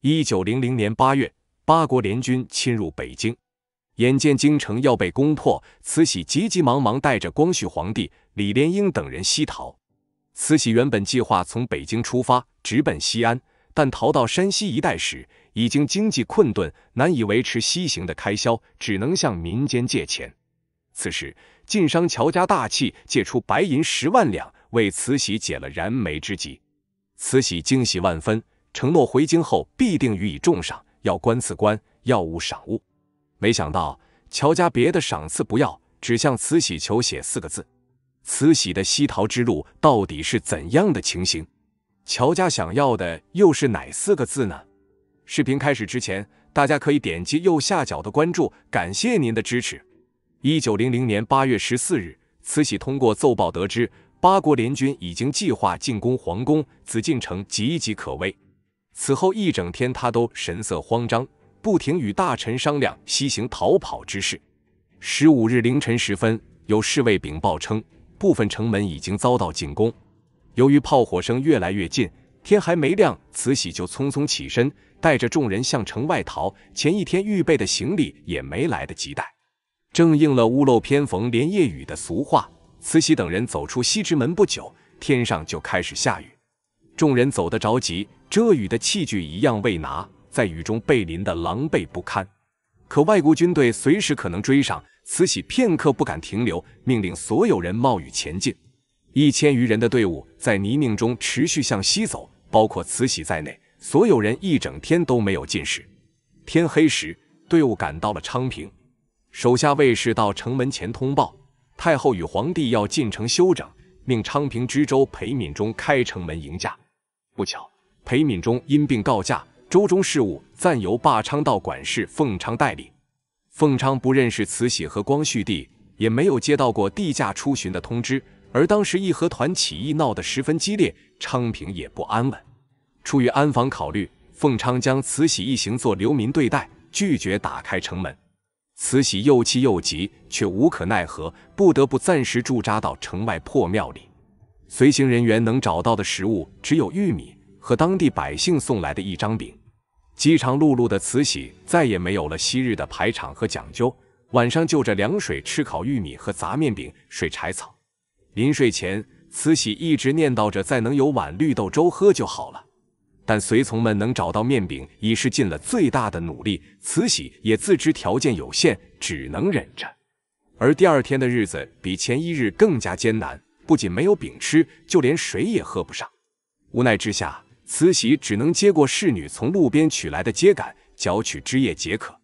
一九零零年八月，八国联军侵入北京，眼见京城要被攻破，慈禧急急忙忙带着光绪皇帝、李莲英等人西逃。慈禧原本计划从北京出发，直奔西安，但逃到山西一带时，已经经济困顿，难以维持西行的开销，只能向民间借钱。此时，晋商乔家大气借出白银十万两，为慈禧解了燃眉之急。慈禧惊喜万分。承诺回京后必定予以重赏，要官赐官，要物赏物。没想到乔家别的赏赐不要，只向慈禧求写四个字。慈禧的西逃之路到底是怎样的情形？乔家想要的又是哪四个字呢？视频开始之前，大家可以点击右下角的关注，感谢您的支持。一九零零年八月十四日，慈禧通过奏报得知八国联军已经计划进攻皇宫，紫禁城岌岌可危。此后一整天，他都神色慌张，不停与大臣商量西行逃跑之事。十五日凌晨时分，有侍卫禀报称，部分城门已经遭到进攻。由于炮火声越来越近，天还没亮，慈禧就匆匆起身，带着众人向城外逃。前一天预备的行李也没来得及带，正应了“屋漏偏逢连夜雨”的俗话。慈禧等人走出西直门不久，天上就开始下雨，众人走得着急。遮雨的器具一样未拿，在雨中被淋得狼狈不堪。可外国军队随时可能追上，慈禧片刻不敢停留，命令所有人冒雨前进。一千余人的队伍在泥泞中持续向西走，包括慈禧在内，所有人一整天都没有进食。天黑时，队伍赶到了昌平，手下卫士到城门前通报，太后与皇帝要进城休整，命昌平知州裴敏中开城门迎驾。不巧。裴敏中因病告假，州中事务暂由霸昌道管事凤昌代理。凤昌不认识慈禧和光绪帝，也没有接到过地价出巡的通知。而当时义和团起义闹得十分激烈，昌平也不安稳。出于安防考虑，凤昌将慈禧一行做流民对待，拒绝打开城门。慈禧又气又急，却无可奈何，不得不暂时驻扎到城外破庙里。随行人员能找到的食物只有玉米。和当地百姓送来的一张饼，饥肠辘辘的慈禧再也没有了昔日的排场和讲究。晚上就着凉水吃烤玉米和杂面饼，睡柴草。临睡前，慈禧一直念叨着再能有碗绿豆粥喝就好了。但随从们能找到面饼已是尽了最大的努力，慈禧也自知条件有限，只能忍着。而第二天的日子比前一日更加艰难，不仅没有饼吃，就连水也喝不上。无奈之下。慈禧只能接过侍女从路边取来的秸秆，嚼取汁液解渴。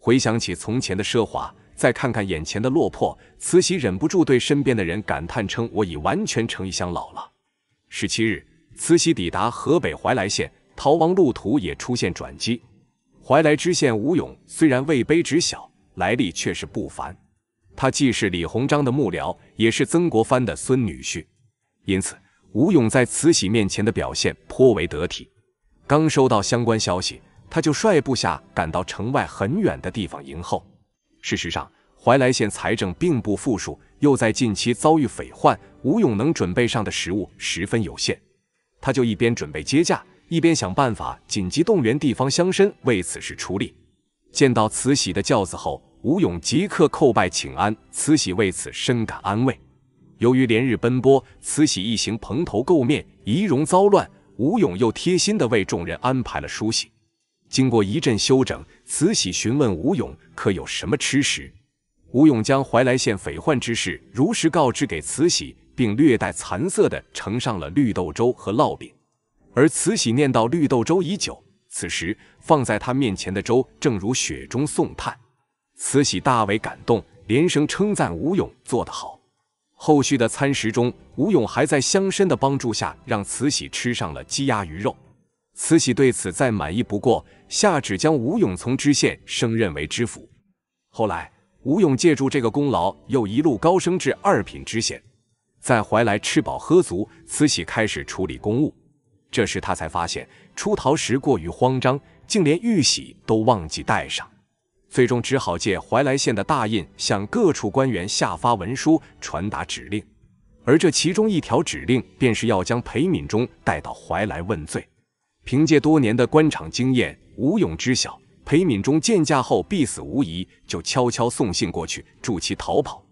回想起从前的奢华，再看看眼前的落魄，慈禧忍不住对身边的人感叹称：“我已完全成一乡老了。”十七日，慈禧抵达河北怀来县，逃亡路途也出现转机。怀来知县吴勇虽然位卑职小，来历却是不凡。他既是李鸿章的幕僚，也是曾国藩的孙女婿，因此。吴勇在慈禧面前的表现颇为得体。刚收到相关消息，他就率部下赶到城外很远的地方迎候。事实上，怀来县财政并不富庶，又在近期遭遇匪患，吴勇能准备上的食物十分有限。他就一边准备接驾，一边想办法紧急动员地方乡绅为此事出力。见到慈禧的轿子后，吴勇即刻叩拜请安，慈禧为此深感安慰。由于连日奔波，慈禧一行蓬头垢面，仪容糟乱。吴勇又贴心地为众人安排了梳洗。经过一阵休整，慈禧询问吴勇可有什么吃食。吴勇将怀来县匪患之事如实告知给慈禧，并略带惭色地盛上了绿豆粥和烙饼。而慈禧念到绿豆粥已久，此时放在他面前的粥正如雪中送炭，慈禧大为感动，连声称赞吴勇做得好。后续的餐食中，吴勇还在乡绅的帮助下，让慈禧吃上了鸡鸭鱼肉。慈禧对此再满意不过，下旨将吴勇从知县升任为知府。后来，吴勇借助这个功劳，又一路高升至二品知县。在怀来吃饱喝足，慈禧开始处理公务。这时，他才发现出逃时过于慌张，竟连玉玺都忘记带上。最终只好借怀来县的大印，向各处官员下发文书，传达指令。而这其中一条指令，便是要将裴敏中带到怀来问罪。凭借多年的官场经验，吴勇知晓裴敏中见驾后必死无疑，就悄悄送信过去，助其逃跑。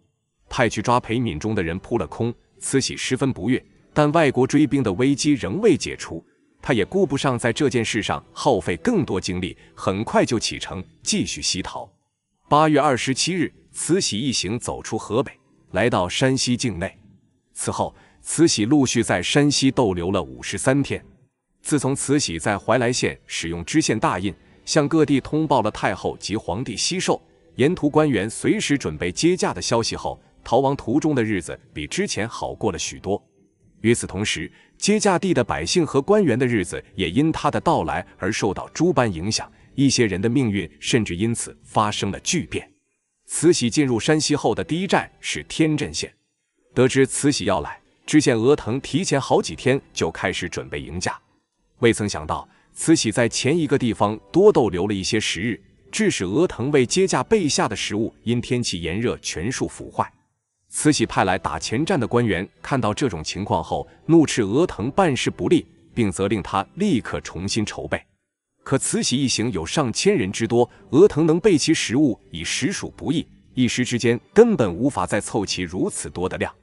派去抓裴敏中的人扑了空，慈禧十分不悦，但外国追兵的危机仍未解除。他也顾不上在这件事上耗费更多精力，很快就启程继续西逃。八月二十七日，慈禧一行走出河北，来到山西境内。此后，慈禧陆续在山西逗留了五十三天。自从慈禧在怀来县使用知县大印，向各地通报了太后及皇帝西狩，沿途官员随时准备接驾的消息后，逃亡途中的日子比之前好过了许多。与此同时，接驾地的百姓和官员的日子也因他的到来而受到诸般影响，一些人的命运甚至因此发生了巨变。慈禧进入山西后的第一站是天镇县，得知慈禧要来，知县额腾提前好几天就开始准备迎驾，未曾想到慈禧在前一个地方多逗留了一些时日，致使额腾为接驾备下的食物因天气炎热全数腐坏。慈禧派来打前站的官员看到这种情况后，怒斥额腾办事不力，并责令他立刻重新筹备。可慈禧一行有上千人之多，额腾能备齐食物已实属不易，一时之间根本无法再凑齐如此多的量。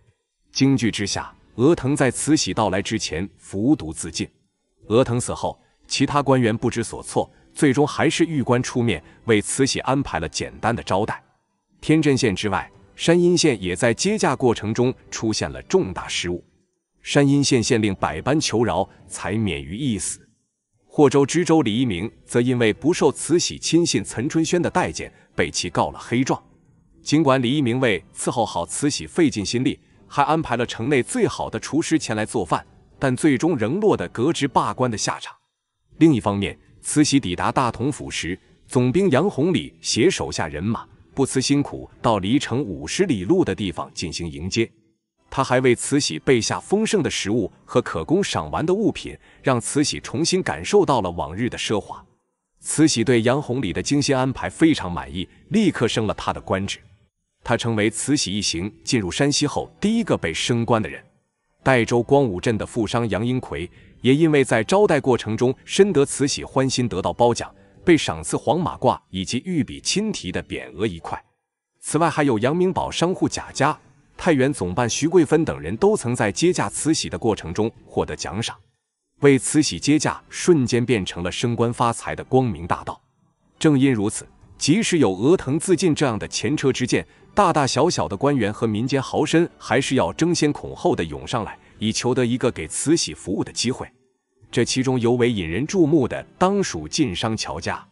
惊惧之下，额腾在慈禧到来之前服毒自尽。额腾死后，其他官员不知所措，最终还是御官出面为慈禧安排了简单的招待。天镇县之外。山阴县也在接驾过程中出现了重大失误，山阴县县令百般求饶，才免于一死。霍州知州李一鸣则因为不受慈禧亲信岑春轩的待见，被其告了黑状。尽管李一鸣为伺候好慈禧费尽心力，还安排了城内最好的厨师前来做饭，但最终仍落得革职罢官的下场。另一方面，慈禧抵达大同府时，总兵杨洪礼携手下人马。不辞辛苦到离城五十里路的地方进行迎接，他还为慈禧备下丰盛的食物和可供赏玩的物品，让慈禧重新感受到了往日的奢华。慈禧对杨红礼的精心安排非常满意，立刻升了他的官职。他成为慈禧一行进入山西后第一个被升官的人。代州光武镇的富商杨英奎也因为在招待过程中深得慈禧欢心，得到褒奖。被赏赐黄马褂以及御笔亲题的匾额一块，此外还有杨明保商户贾家、太原总办徐桂芬等人都曾在接驾慈禧的过程中获得奖赏。为慈禧接驾，瞬间变成了升官发财的光明大道。正因如此，即使有额腾自尽这样的前车之鉴，大大小小的官员和民间豪绅还是要争先恐后的涌上来，以求得一个给慈禧服务的机会。这其中尤为引人注目的，当属晋商乔家。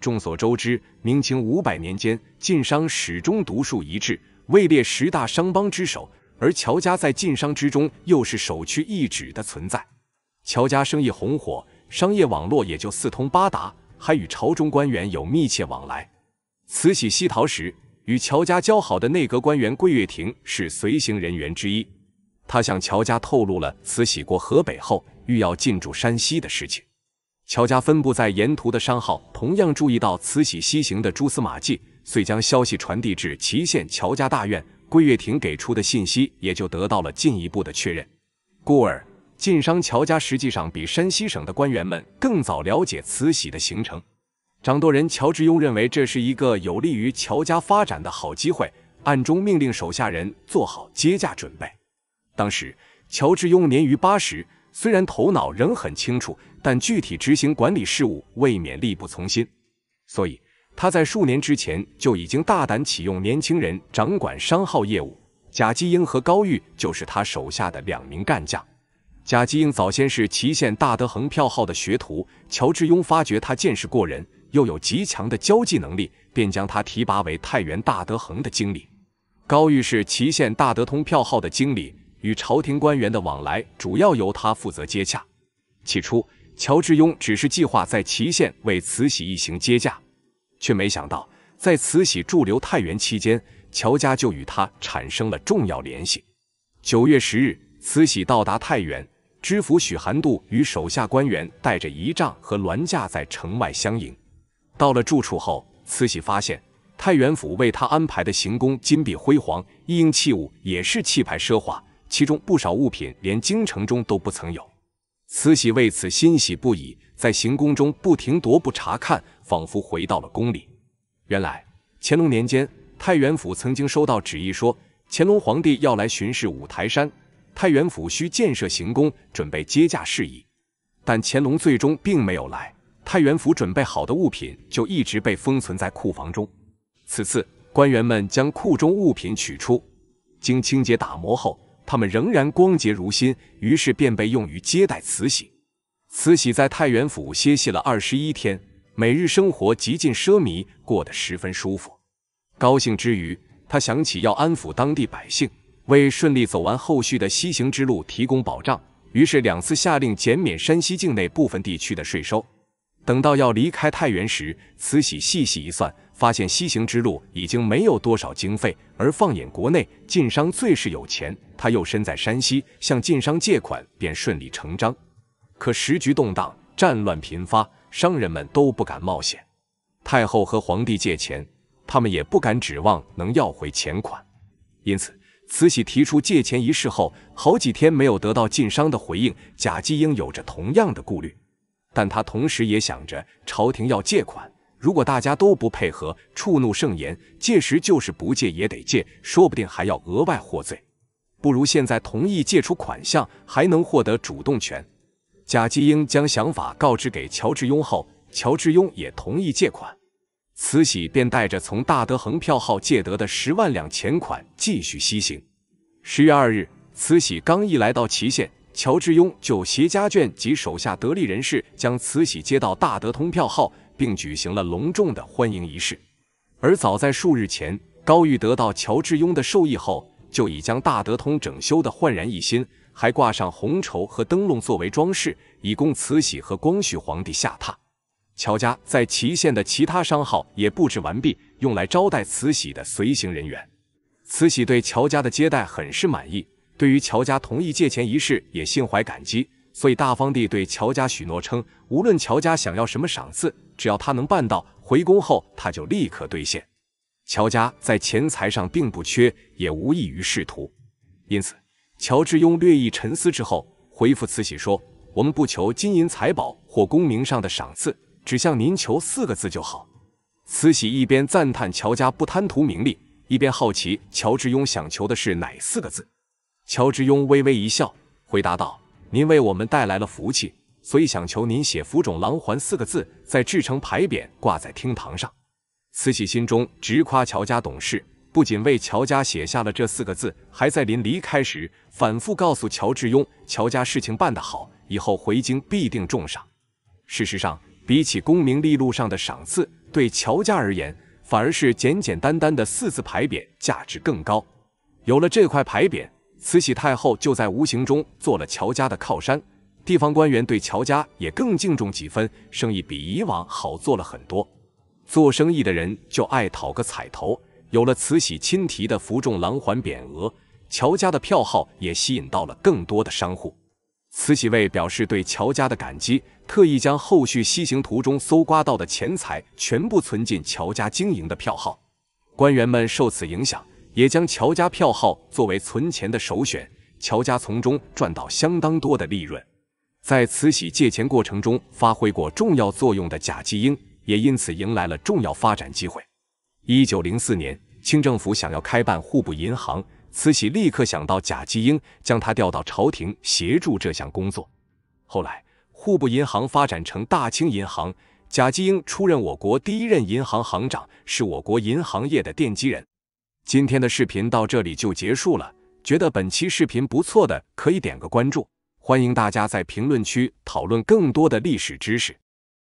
众所周知，明清五百年间，晋商始终独树一帜，位列十大商帮之首。而乔家在晋商之中，又是首屈一指的存在。乔家生意红火，商业网络也就四通八达，还与朝中官员有密切往来。慈禧西逃时，与乔家交好的内阁官员桂月亭是随行人员之一。他向乔家透露了慈禧过河北后欲要进驻山西的事情。乔家分布在沿途的商号同样注意到慈禧西行的蛛丝马迹，遂将消息传递至祁县乔家大院。桂月亭给出的信息也就得到了进一步的确认。故而晋商乔家实际上比山西省的官员们更早了解慈禧的行程。掌舵人乔致庸认为这是一个有利于乔家发展的好机会，暗中命令手下人做好接驾准备。当时，乔致庸年逾八十，虽然头脑仍很清楚，但具体执行管理事务未免力不从心，所以他在数年之前就已经大胆启用年轻人掌管商号业务。贾继英和高玉就是他手下的两名干将。贾继英早先是祁县大德恒票号的学徒，乔致庸发觉他见识过人，又有极强的交际能力，便将他提拔为太原大德恒的经理。高玉是祁县大德通票号的经理。与朝廷官员的往来主要由他负责接洽。起初，乔致庸只是计划在祁县为慈禧一行接驾，却没想到在慈禧驻留太原期间，乔家就与他产生了重要联系。九月十日，慈禧到达太原，知府许寒度与手下官员带着仪仗和銮驾在城外相迎。到了住处后，慈禧发现太原府为他安排的行宫金碧辉煌，一应器物也是气派奢华。其中不少物品连京城中都不曾有，慈禧为此欣喜不已，在行宫中不停踱步查看，仿佛回到了宫里。原来乾隆年间，太原府曾经收到旨意说，乾隆皇帝要来巡视五台山，太原府需建设行宫，准备接驾事宜。但乾隆最终并没有来，太原府准备好的物品就一直被封存在库房中。此次官员们将库中物品取出，经清洁打磨后。他们仍然光洁如新，于是便被用于接待慈禧。慈禧在太原府歇息了二十一天，每日生活极尽奢靡，过得十分舒服。高兴之余，他想起要安抚当地百姓，为顺利走完后续的西行之路提供保障，于是两次下令减免山西境内部分地区的税收。等到要离开太原时，慈禧细细一算。发现西行之路已经没有多少经费，而放眼国内，晋商最是有钱。他又身在山西，向晋商借款便顺理成章。可时局动荡，战乱频发，商人们都不敢冒险。太后和皇帝借钱，他们也不敢指望能要回钱款。因此，慈禧提出借钱一事后，好几天没有得到晋商的回应。贾继英有着同样的顾虑，但他同时也想着朝廷要借款。如果大家都不配合，触怒圣颜，届时就是不借也得借，说不定还要额外获罪。不如现在同意借出款项，还能获得主动权。贾继英将想法告知给乔治庸后，乔治庸也同意借款。慈禧便带着从大德恒票号借得的十万两钱款，继续西行。十月二日，慈禧刚一来到祁县，乔治庸就携家眷及手下得力人士，将慈禧接到大德通票号。并举行了隆重的欢迎仪式。而早在数日前，高玉得到乔致庸的授意后，就已将大德通整修的焕然一新，还挂上红绸和灯笼作为装饰，以供慈禧和光绪皇帝下榻。乔家在祁县的其他商号也布置完毕，用来招待慈禧的随行人员。慈禧对乔家的接待很是满意，对于乔家同意借钱一事也心怀感激。所以，大方帝对乔家许诺称，无论乔家想要什么赏赐，只要他能办到，回宫后他就立刻兑现。乔家在钱财上并不缺，也无异于仕途，因此，乔致庸略一沉思之后，回复慈禧说：“我们不求金银财宝或功名上的赏赐，只向您求四个字就好。”慈禧一边赞叹乔家不贪图名利，一边好奇乔致庸想求的是哪四个字。乔致庸微微一笑，回答道。您为我们带来了福气，所以想求您写“福种狼环”四个字，再制成牌匾挂在厅堂上。慈禧心中直夸乔家懂事，不仅为乔家写下了这四个字，还在临离开时反复告诉乔致庸，乔家事情办得好，以后回京必定重赏。事实上，比起功名利禄上的赏赐，对乔家而言，反而是简简单单的四字牌匾价值更高。有了这块牌匾。慈禧太后就在无形中做了乔家的靠山，地方官员对乔家也更敬重几分，生意比以往好做了很多。做生意的人就爱讨个彩头，有了慈禧亲题的“福众郎环”匾额，乔家的票号也吸引到了更多的商户。慈禧为表示对乔家的感激，特意将后续西行途中搜刮到的钱财全部存进乔家经营的票号。官员们受此影响。也将乔家票号作为存钱的首选，乔家从中赚到相当多的利润。在慈禧借钱过程中发挥过重要作用的贾继英，也因此迎来了重要发展机会。一九零四年，清政府想要开办户部银行，慈禧立刻想到贾继英，将他调到朝廷协助这项工作。后来，户部银行发展成大清银行，贾继英出任我国第一任银行行长，是我国银行业的奠基人。今天的视频到这里就结束了。觉得本期视频不错的，可以点个关注。欢迎大家在评论区讨论更多的历史知识。